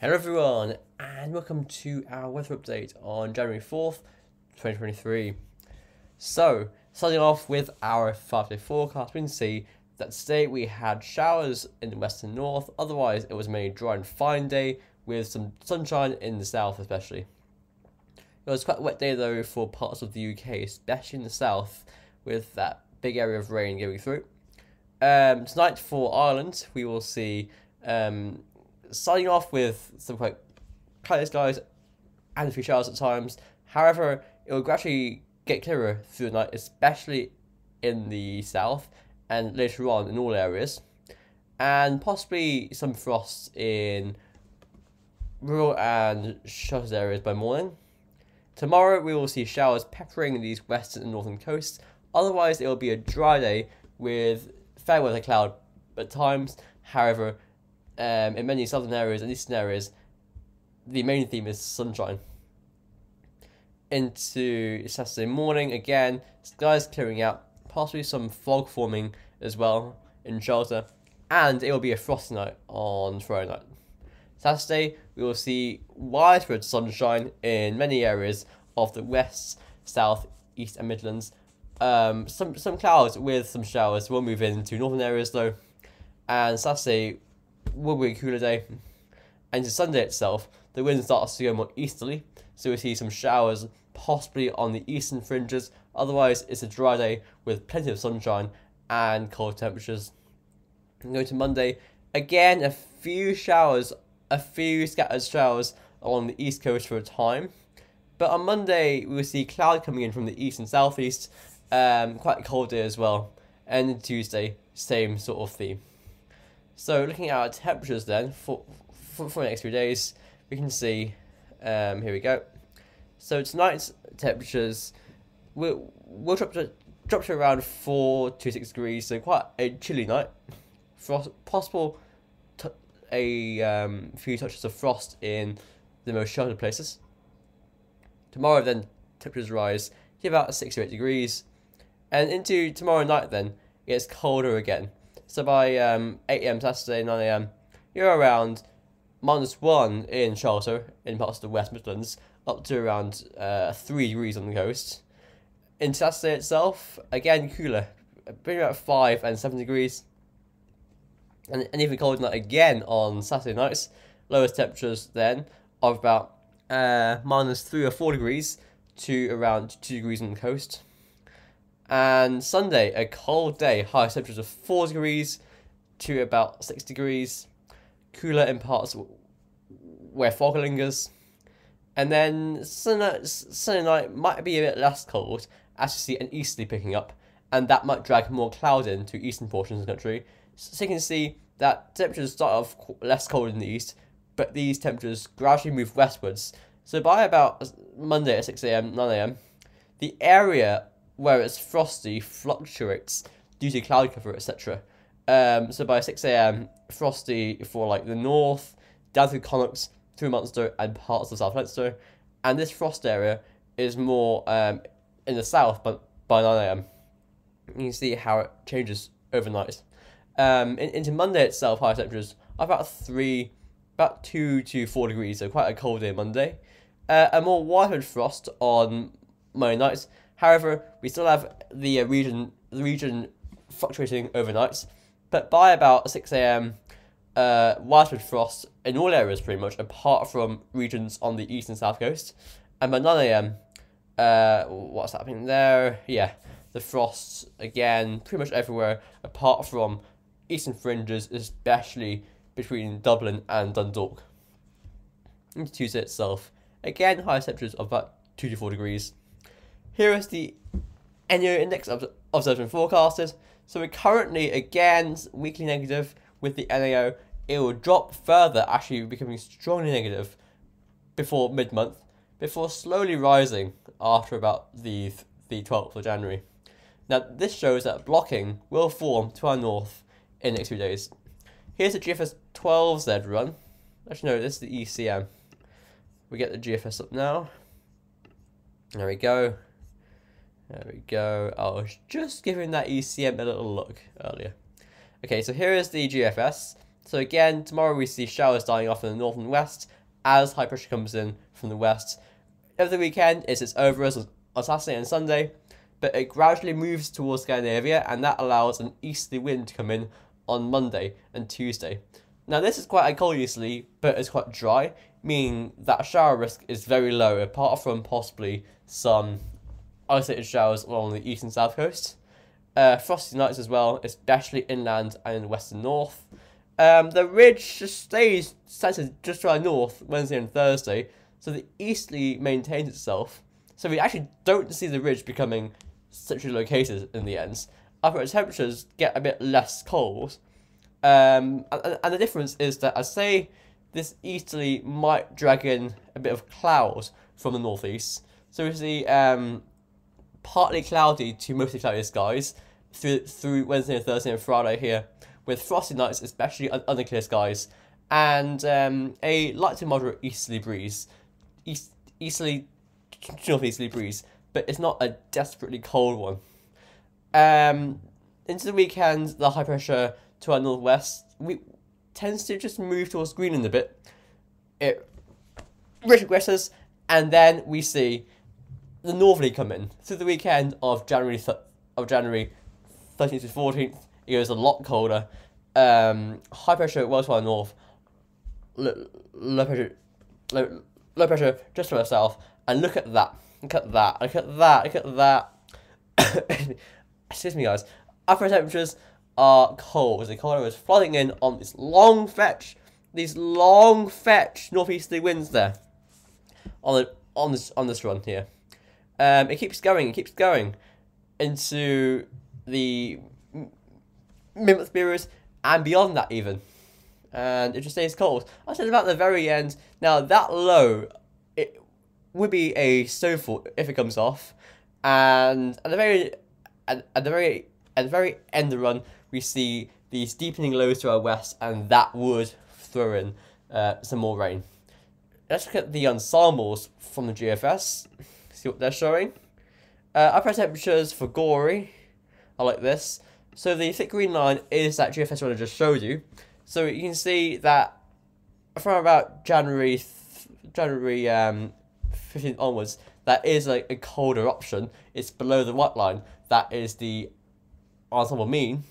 Hello everyone and welcome to our weather update on January 4th, 2023. So, starting off with our 5 day forecast, we can see that today we had showers in the west and north, otherwise it was mainly dry and fine day with some sunshine in the south especially. It was quite a wet day though for parts of the UK, especially in the south with that big area of rain going through. Um, tonight for Ireland we will see um, Starting off with some quite clear skies and a few showers at times. However, it will gradually get clearer through the night, especially in the south and later on in all areas. And possibly some frosts in rural and sheltered areas by morning. Tomorrow we will see showers peppering these western and northern coasts. Otherwise, it will be a dry day with fair weather cloud at times. However, um, in many southern areas and eastern areas, the main theme is sunshine. Into Saturday morning again, skies clearing out, possibly some fog forming as well in Charlotte, and it will be a frosty night on Friday night. Saturday, we will see widespread sunshine in many areas of the west, south, east, and Midlands. Um, some some clouds with some showers will move into northern areas though, and Saturday will be a cooler day. And to Sunday itself, the wind starts to go more easterly, so we see some showers possibly on the eastern fringes. Otherwise, it's a dry day with plenty of sunshine and cold temperatures. And go to Monday, again a few showers, a few scattered showers along the east coast for a time. But on Monday, we will see cloud coming in from the east and southeast. Um, quite a cold day as well. And Tuesday, same sort of theme. So looking at our temperatures then for, for, for the next few days, we can see, um, here we go. So tonight's temperatures will will drop to drop to around four to six degrees, so quite a chilly night. Frost possible, a um, few touches of frost in the most sheltered places. Tomorrow then temperatures rise to about six to eight degrees, and into tomorrow night then it gets colder again. So by um, 8 a.m. Saturday, 9 a.m., you're around minus 1 in Charlton, in parts of the West Midlands, up to around uh, 3 degrees on the coast. In Saturday itself, again cooler, pretty about 5 and 7 degrees. And, and even colder than that again on Saturday nights. Lowest temperatures then of about uh, minus 3 or 4 degrees to around 2 degrees on the coast. And Sunday, a cold day, high temperatures of 4 degrees to about 6 degrees, cooler in parts where fog lingers. And then Sunday, Sunday night might be a bit less cold, as you see an easterly picking up, and that might drag more cloud into eastern portions of the country. So you can see that temperatures start off less cold in the east, but these temperatures gradually move westwards. So by about uh, Monday at 6am, 9am, the area whereas frosty fluctuates due to cloud cover, etc. Um, so by 6 a.m., frosty for like the north, down through Connacht, through Munster, and parts of South Leinster. And this frost area is more um, in the south, but by 9 a.m. You can see how it changes overnight. Um, in, into Monday itself, high temperatures are about three, about two to four degrees, so quite a cold day Monday. Uh, a more widespread frost on Monday nights However, we still have the uh, region the region fluctuating overnight, but by about 6 a.m., uh, widespread frost in all areas pretty much, apart from regions on the east and south coast. And by 9 a.m., uh, what's happening there? Yeah, the frosts again, pretty much everywhere, apart from eastern fringes, especially between Dublin and Dundalk. Into Tuesday itself, again, high temperatures of about 2 to 4 degrees. Here is the annual index of observation forecasters. So we're currently again weakly negative with the NAO. It will drop further, actually becoming strongly negative before mid-month, before slowly rising after about the the 12th of January. Now this shows that blocking will form to our north in the next few days. Here's the GFS 12Z run. Actually no, this is the ECM. We get the GFS up now. There we go. There we go. I was just giving that ECM a little look earlier. Okay, so here is the GFS. So again, tomorrow we see showers dying off in the north and west as high pressure comes in from the west. Over the weekend, it's, it's over us on Saturday and Sunday, but it gradually moves towards Scandinavia and that allows an easterly wind to come in on Monday and Tuesday. Now this is quite cold usually, but it's quite dry, meaning that shower risk is very low apart from possibly some isolated showers along the east and south coast. Uh, frosty nights as well, especially inland and in the western north. Um, the ridge just stays centered just around north Wednesday and Thursday, so the easterly maintains itself. So we actually don't see the ridge becoming centrally located in the ends. Upper temperatures get a bit less cold. Um, and, and the difference is that I say this easterly might drag in a bit of cloud from the northeast. So we see um, partly cloudy to mostly cloudy skies through through Wednesday and Thursday and Friday here, with frosty nights, especially under clear skies, and um, a light to moderate easterly breeze, east easterly northeasterly breeze, but it's not a desperately cold one. Um, into the weekend, the high pressure to our northwest we tends to just move towards Greenland a bit. It retrogresses, and then we see the northerly come in. So the weekend of January th- of January thirteenth to fourteenth, it was a lot colder. Um, high pressure was far north, low, low pressure, low, low pressure just to myself. And look at that, look at that, look at that, look at that. Excuse me, guys. Upper temperatures are cold as the corner is flooding in on this long fetch, these long fetch northeasterly winds there, on the, on this on this run here. Um, it keeps going, it keeps going into the Mimic Spirits and beyond that even. And it just stays cold. I said about the very end. Now that low, it would be a snowfall if it comes off, and at the very, at, at the very, at the very end of the run, we see these deepening lows to our west, and that would throw in uh, some more rain. Let's look at the ensembles from the GFS see what they're showing. Uh, temperatures for Gory. I like this. So the thick green line is that GFS one I just showed you. So you can see that from about January January um, 15th onwards, that is like a colder option. It's below the white line. That is the ensemble mean.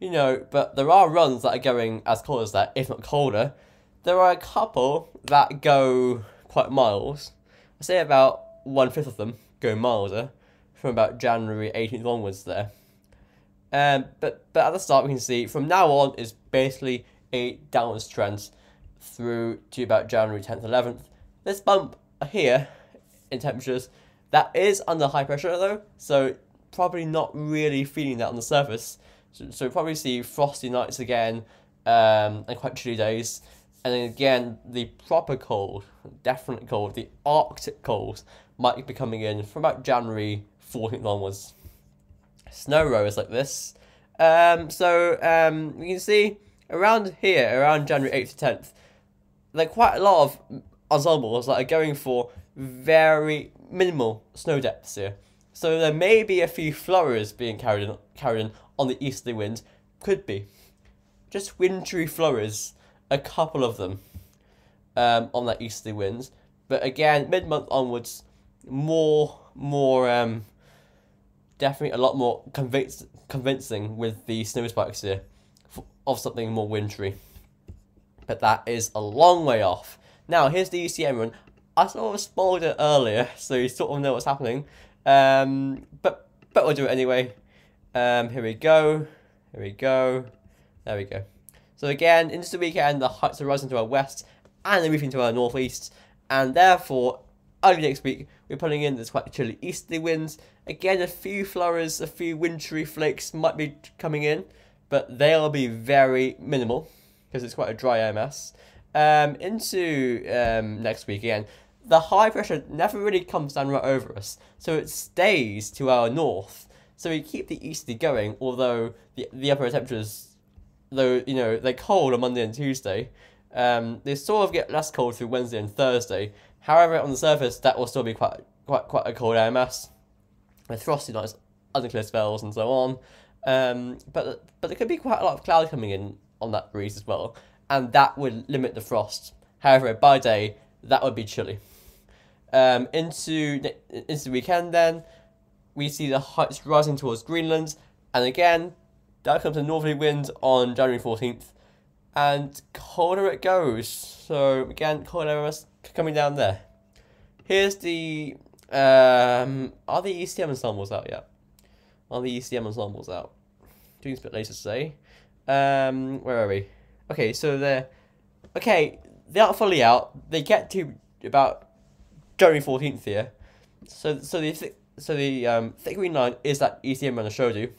You know, but there are runs that are going as cold as that, if not colder. There are a couple that go quite miles. I say about one fifth of them go milder from about January 18th onwards there. Um, but but at the start we can see from now on is basically a downwards trend through to about January 10th, 11th. This bump here in temperatures that is under high pressure though, so probably not really feeling that on the surface. So, so we'll probably see frosty nights again um, and quite chilly days. And then again, the proper cold, definite cold, the Arctic cold might be coming in from about January 14th onwards. Snow rows like this. Um, so um, you can see around here, around January 8th to 10th, there are quite a lot of ensembles that are going for very minimal snow depths here. So there may be a few flurries being carried in, carried in on the easterly wind. Could be. Just wintry flurries a couple of them um, on that easterly winds. But again, mid month onwards, more, more, um, definitely a lot more convince, convincing with the snow spikes here of something more wintry. But that is a long way off. Now, here's the UCM run. I sort of spoiled it earlier, so you sort of know what's happening. Um, but, but we'll do it anyway. Um, here we go. Here we go. There we go. So again, into the weekend, the heights are rising to our west and they're moving to our northeast, and therefore, early next week, we're pulling in this quite chilly easterly winds. Again, a few flurries, a few wintry flakes might be coming in, but they'll be very minimal because it's quite a dry MS. Um, into um, next week again, the high pressure never really comes down right over us, so it stays to our north. So we keep the easterly going, although the, the upper temperatures though you know they cold on Monday and Tuesday. Um, they sort of get less cold through Wednesday and Thursday. However, on the surface, that will still be quite quite quite a cold air mass with frosty nights, unclear spells, and so on. Um, but but there could be quite a lot of cloud coming in on that breeze as well, and that would limit the frost. However, by day that would be chilly. Um, into into the weekend, then we see the heights rising towards Greenland, and again comes a northerly wind on January 14th. And colder it goes. So again, colder errors coming down there. Here's the um are the ECM ensembles out yet? Are the ECM ensembles out? Doing this a bit later today. Um where are we? Okay, so they're okay, they aren't fully out. They get to about January fourteenth here. So so the so the um thick green line is that ECM I showed you.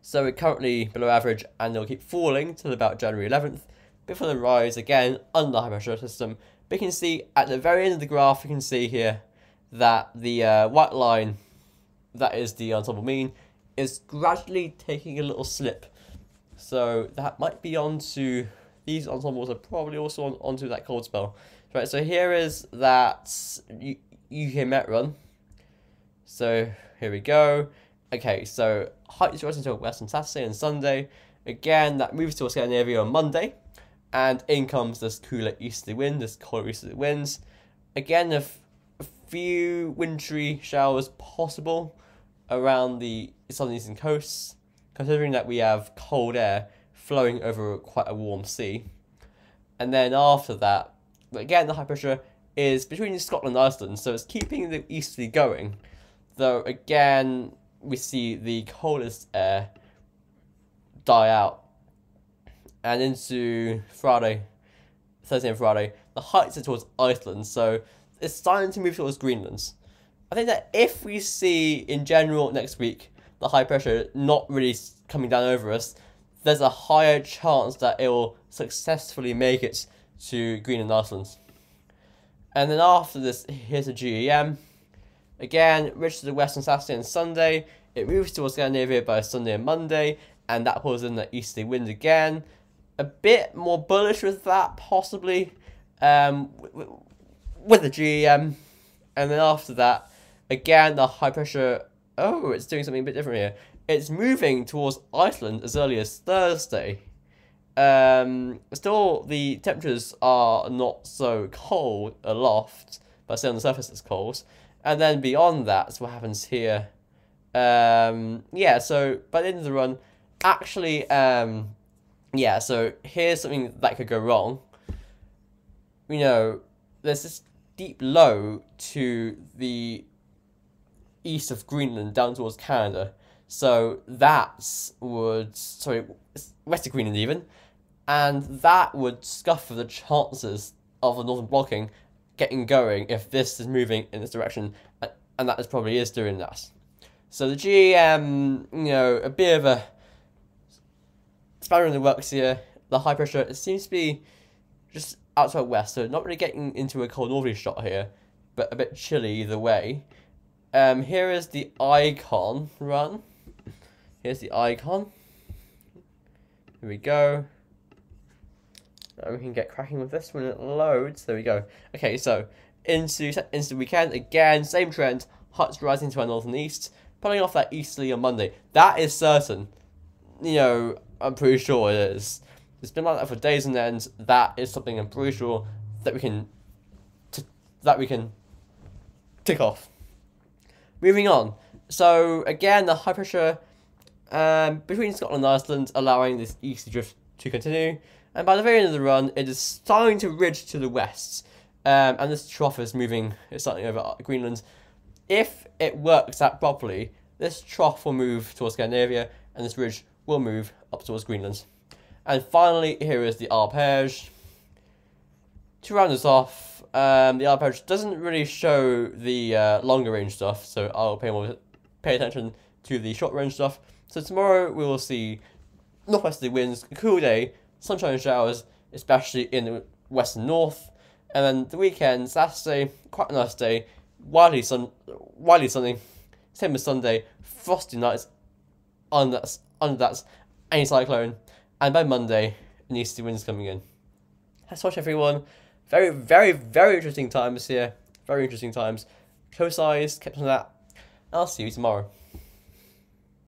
So we're currently below average and they'll keep falling till about January 11th before they rise again under high pressure system. But you can see at the very end of the graph, you can see here that the uh, white line, that is the ensemble mean, is gradually taking a little slip. So that might be onto, these ensembles are probably also on, onto that cold spell. Right, so here is that UK Met run. So here we go. Okay, so height Rising until West on Saturday and Sunday. Again, that moves towards Scandinavia on Monday. And in comes this cooler easterly wind, this colder easterly winds. Again, a, few wintry showers possible around the southern eastern coasts, considering that we have cold air flowing over quite a warm sea. And then after that, again, the high pressure is between Scotland and Iceland, so it's keeping the easterly going. Though, again, we see the coldest air die out. And into Friday, Thursday and Friday, the heights are towards Iceland, so it's starting to move towards Greenland. I think that if we see in general next week the high pressure not really coming down over us, there's a higher chance that it will successfully make it to Greenland Iceland. And then after this, here's a GEM. Again, Richard the West on Saturday and Sunday. It moves towards Scandinavia by Sunday and Monday, and that pulls in the easterly wind again. A bit more bullish with that, possibly, um, with the GEM, And then after that, again, the high pressure. Oh, it's doing something a bit different here. It's moving towards Iceland as early as Thursday. Um, still, the temperatures are not so cold aloft but still on the surface it's cold. And then beyond that's what happens here. Um, yeah, so by the end of the run, actually, um, yeah, so here's something that could go wrong. You know, there's this deep low to the east of Greenland down towards Canada. So that would, sorry, west of Greenland even, and that would scuff the chances of the northern blocking getting going if this is moving in this direction, and that is probably is doing that. So the GM, you know, a bit of a spanner in the works here. The high pressure it seems to be just outside west, so not really getting into a cold northerly shot here, but a bit chilly either way. Um, here is the icon run. Here's the icon. Here we go. Now we can get cracking with this when it loads. There we go. Okay, so into into the weekend again, same trend. Huts rising to our north and east, pulling off that easterly on Monday. That is certain. You know, I'm pretty sure it is. It's been like that for days and ends. That is something I'm pretty sure that we can that we can tick off. Moving on. So again, the high pressure um, between Scotland and Iceland, allowing this easterly drift to continue. And by the very end of the run, it is starting to ridge to the west. Um, and this trough is moving, it's starting over Greenland. If it works out properly, this trough will move towards Scandinavia, and this ridge will move up towards Greenland. And finally, here is the Arpège. To round this off, um, the Arpège doesn't really show the uh, longer range stuff, so I'll pay more pay attention to the short range stuff. So tomorrow we will see northwesterly winds, cool day, sunshine and showers, especially in the west and north. And then the weekend, Saturday, quite a nice day, wily sun, wildly sunny. Same as Sunday, frosty nights under that, under that anticyclone. And by Monday, an easterly wind's coming in. Thanks so much, everyone. Very, very, very interesting times here. Very interesting times. Close eyes, kept on that. I'll see you tomorrow.